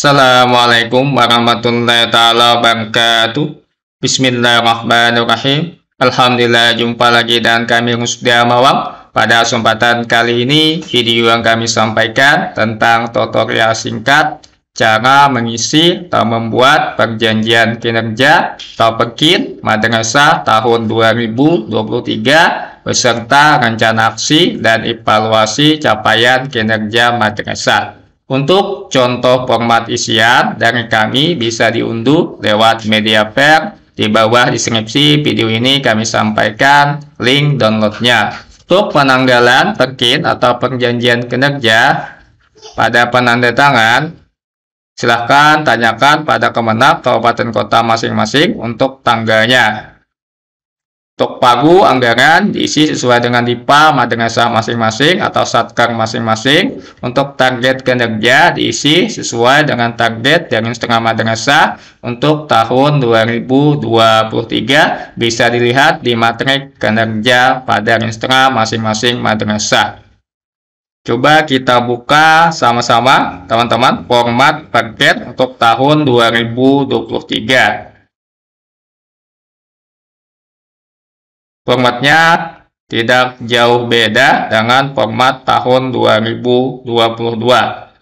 Assalamualaikum warahmatullahi taala wabarakatuh. Bismillahirrahmanirrahim. Alhamdulillah jumpa lagi dan kami Rusdi Amawam. Pada kesempatan kali ini video yang kami sampaikan tentang tutorial singkat cara mengisi atau membuat perjanjian kinerja atau pekin madrasah tahun 2023 beserta rencana aksi dan evaluasi capaian kinerja madrasah. Untuk contoh format isian dari kami bisa diunduh lewat media fair. Di bawah deskripsi video ini kami sampaikan link downloadnya. Untuk penanggalan terkait atau perjanjian kinerja pada penandatangan, silahkan tanyakan pada kemenang kabupaten kota masing-masing untuk tanggalnya. Untuk pagu anggaran diisi sesuai dengan tipe madrasah masing-masing atau satkar masing-masing. Untuk target kinerja diisi sesuai dengan target dari setengah madrasah untuk tahun 2023 bisa dilihat di matrik kinerja pada setengah masing-masing madrasah. Coba kita buka sama-sama teman-teman format target untuk tahun 2023. Formatnya tidak jauh beda dengan format tahun 2022.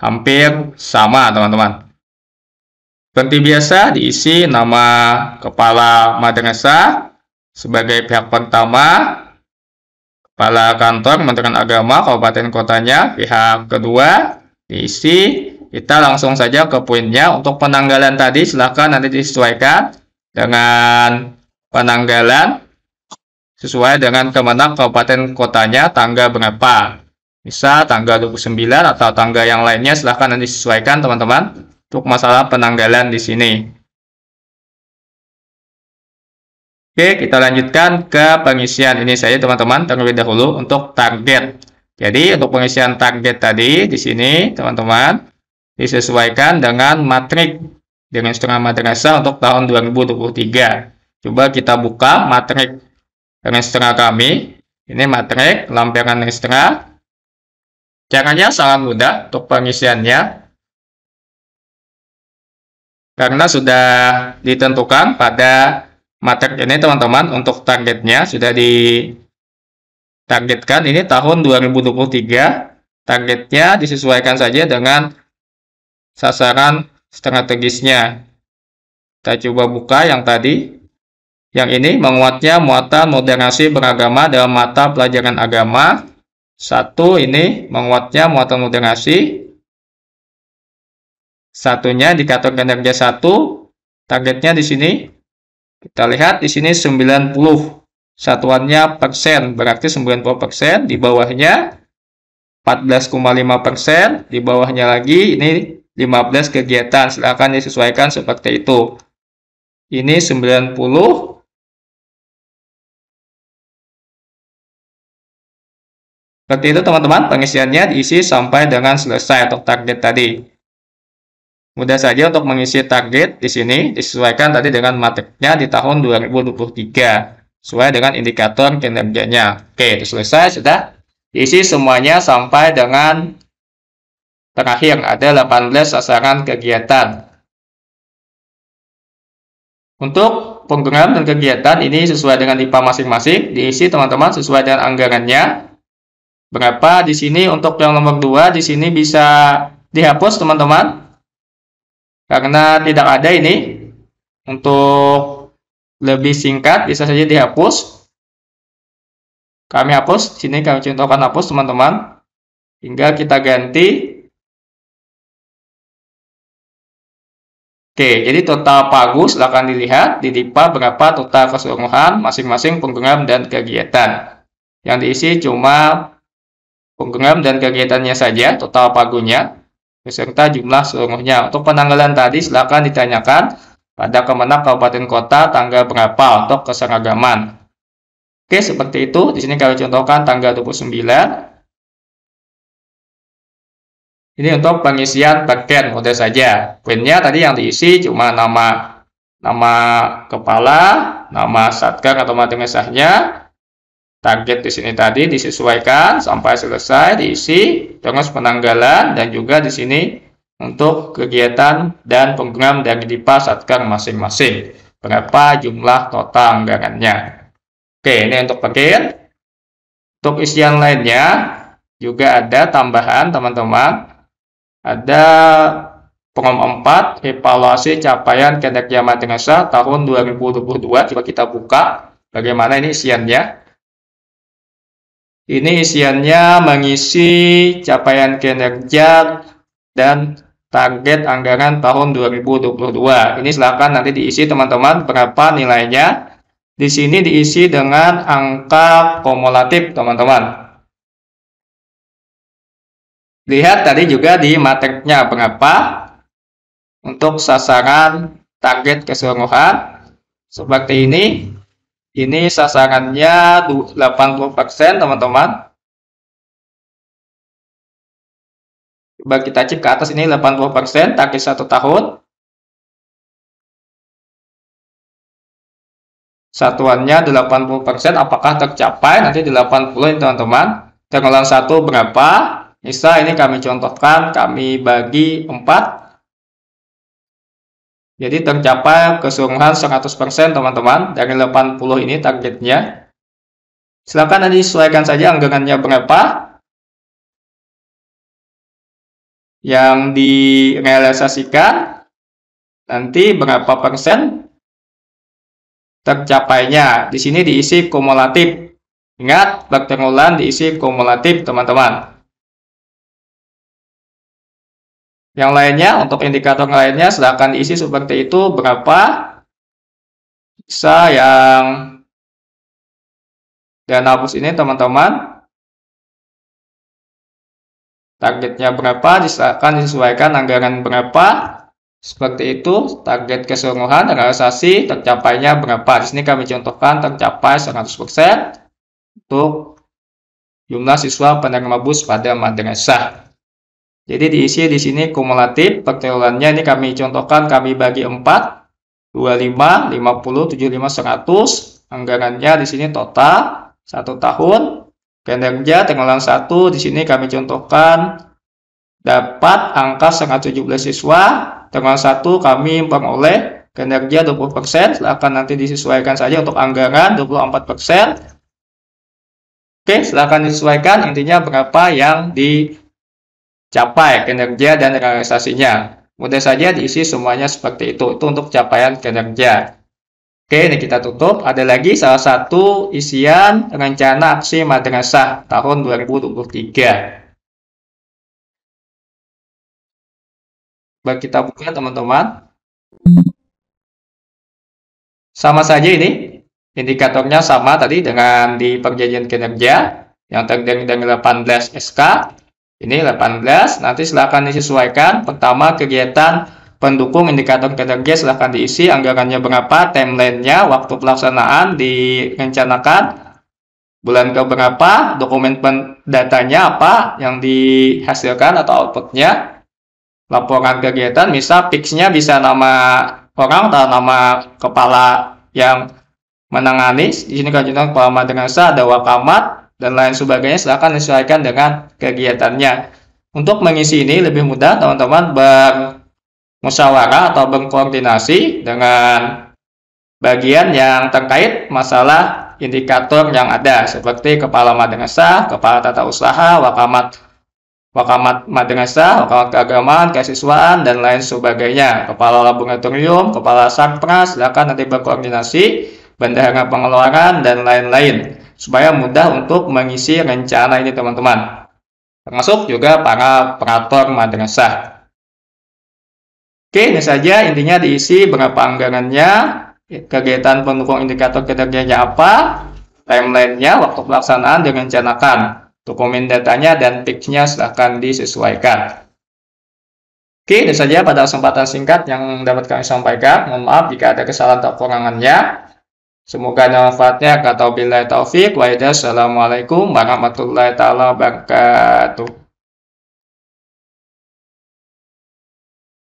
Hampir sama, teman-teman. Seperti biasa, diisi nama kepala madrasah sebagai pihak pertama, kepala kantor Kementerian Agama Kabupaten Kotanya, pihak kedua, diisi. Kita langsung saja ke poinnya. Untuk penanggalan tadi, silahkan nanti disesuaikan dengan penanggalan sesuai dengan kemenang kabupaten kotanya tangga berapa. Bisa tangga 29 atau tangga yang lainnya silahkan nanti sesuaikan teman-teman untuk masalah penanggalan di sini. Oke, kita lanjutkan ke pengisian ini saja teman-teman terlebih dahulu untuk target. Jadi untuk pengisian target tadi di sini teman-teman disesuaikan dengan matrik dengan setengah madrasah untuk tahun 2023. Coba kita buka matrik setengah kami. Ini matrik lampiran setengah Caranya sangat mudah untuk pengisiannya. Karena sudah ditentukan pada matrik ini teman-teman untuk targetnya sudah ditargetkan ini tahun 2023. Targetnya disesuaikan saja dengan sasaran strategisnya. Kita coba buka yang tadi yang ini menguatnya muatan moderasi beragama dalam mata pelajaran agama. Satu ini menguatnya muatan moderasi. Satunya dikategorikan kinerja satu. Targetnya di sini. Kita lihat di sini 90. Satuannya persen, berarti 90 persen. Di bawahnya 14,5 persen. Di bawahnya lagi ini 15 kegiatan. Silahkan disesuaikan seperti itu. Ini 90 Seperti itu teman-teman, pengisiannya diisi sampai dengan selesai untuk target tadi. Mudah saja untuk mengisi target di sini disesuaikan tadi dengan matriknya di tahun 2023 sesuai dengan indikator kinerjanya. Oke, itu selesai sudah. Diisi semuanya sampai dengan terakhir ada 18 sasaran kegiatan. Untuk program dan kegiatan ini sesuai dengan IPA masing-masing diisi teman-teman sesuai dengan anggarannya berapa di sini untuk yang nomor 2 di sini bisa dihapus teman-teman karena tidak ada ini untuk lebih singkat bisa saja dihapus kami hapus sini kami contohkan hapus teman-teman hingga kita ganti Oke, jadi total pagu silahkan dilihat di DIPA berapa total keseluruhan masing-masing program dan kegiatan. Yang diisi cuma penggenggam dan kegiatannya saja, total pagunya, beserta jumlah seluruhnya. Untuk penanggalan tadi, silakan ditanyakan pada kemenak kabupaten kota tanggal berapa untuk keseragaman. Oke, seperti itu. Di sini kami contohkan tanggal 29. Ini untuk pengisian bagian mode saja. Poinnya tadi yang diisi cuma nama nama kepala, nama satker atau mati mesahnya, target di sini tadi disesuaikan sampai selesai diisi dengan penanggalan dan juga di sini untuk kegiatan dan program dari DIPA Satgang masing-masing berapa jumlah total anggarannya oke ini untuk bagian untuk isian lainnya juga ada tambahan teman-teman ada Pengom 4 evaluasi capaian kinerja madrasah tahun 2022 coba kita buka bagaimana ini isiannya ini isiannya mengisi capaian kinerja dan target anggaran tahun 2022. Ini silakan nanti diisi teman-teman berapa nilainya. Di sini diisi dengan angka kumulatif teman-teman. Lihat tadi juga di materinya berapa untuk sasaran target keseluruhan seperti ini ini sasarannya 80% teman-teman. Coba kita cek ke atas ini 80% target satu tahun. Satuannya 80% apakah tercapai nanti 80 ini teman-teman. Tenggelam satu berapa? Misal ini kami contohkan kami bagi 4 jadi tercapai keseluruhan 100% teman-teman dari 80 ini targetnya. Silakan nanti sesuaikan saja anggarannya berapa yang direalisasikan nanti berapa persen tercapainya. Di sini diisi kumulatif. Ingat, praktek diisi kumulatif teman-teman. Yang lainnya, untuk indikator lainnya, silahkan diisi seperti itu. Berapa? Bisa yang dan hapus ini teman-teman. Targetnya berapa, diserahkan disesuaikan anggaran berapa. Seperti itu, target keseluruhan realisasi tercapainya berapa. Di sini kami contohkan tercapai 100% untuk jumlah siswa penerima bus pada madrasah. Jadi diisi di sini kumulatif, pertelurannya ini kami contohkan kami bagi 4, 25, 50, 75, 100. Anggarannya di sini total 1 tahun. Kinerja tenggelam 1 di sini kami contohkan dapat angka 117 siswa. Tenggelam 1 kami memperoleh kinerja 20%, silahkan nanti disesuaikan saja untuk anggaran 24%. Oke, silahkan disesuaikan intinya berapa yang di capai kinerja dan realisasinya. Mudah saja diisi semuanya seperti itu. Itu untuk capaian kinerja. Oke, ini kita tutup. Ada lagi salah satu isian rencana aksi madrasah tahun 2023. Baik kita buka teman-teman. Sama saja ini. Indikatornya sama tadi dengan di perjanjian kinerja yang terdiri dari 18 SK ini 18, nanti silahkan disesuaikan. Pertama, kegiatan pendukung indikator kinerja silahkan diisi, anggarannya berapa, timelinenya, waktu pelaksanaan direncanakan, bulan ke berapa, dokumen datanya apa yang dihasilkan atau outputnya, laporan kegiatan, misal fixnya bisa nama orang atau nama kepala yang menangani, di sini kan kepala madrasah, ada wakamat, dan lain sebagainya silahkan disesuaikan dengan kegiatannya. Untuk mengisi ini lebih mudah teman-teman bermusyawarah atau berkoordinasi dengan bagian yang terkait masalah indikator yang ada seperti kepala madrasah, kepala tata usaha, wakamat wakamat madrasah, wakamat keagamaan, kesiswaan dan lain sebagainya. Kepala laboratorium, kepala sakpra silakan nanti berkoordinasi, bendahara pengeluaran dan lain-lain supaya mudah untuk mengisi rencana ini teman-teman. Termasuk juga para operator madrasah. Oke, ini saja intinya diisi berapa anggarannya, kegiatan pendukung indikator kinerjanya apa, timelinenya, waktu pelaksanaan direncanakan, dokumen datanya dan tipsnya silahkan disesuaikan. Oke, ini saja pada kesempatan singkat yang dapat kami sampaikan. Mohon maaf jika ada kesalahan atau kekurangannya. Semoga ada manfaatnya. Kata bila taufik. Wa'alaikumsalam warahmatullahi taala wabarakatuh.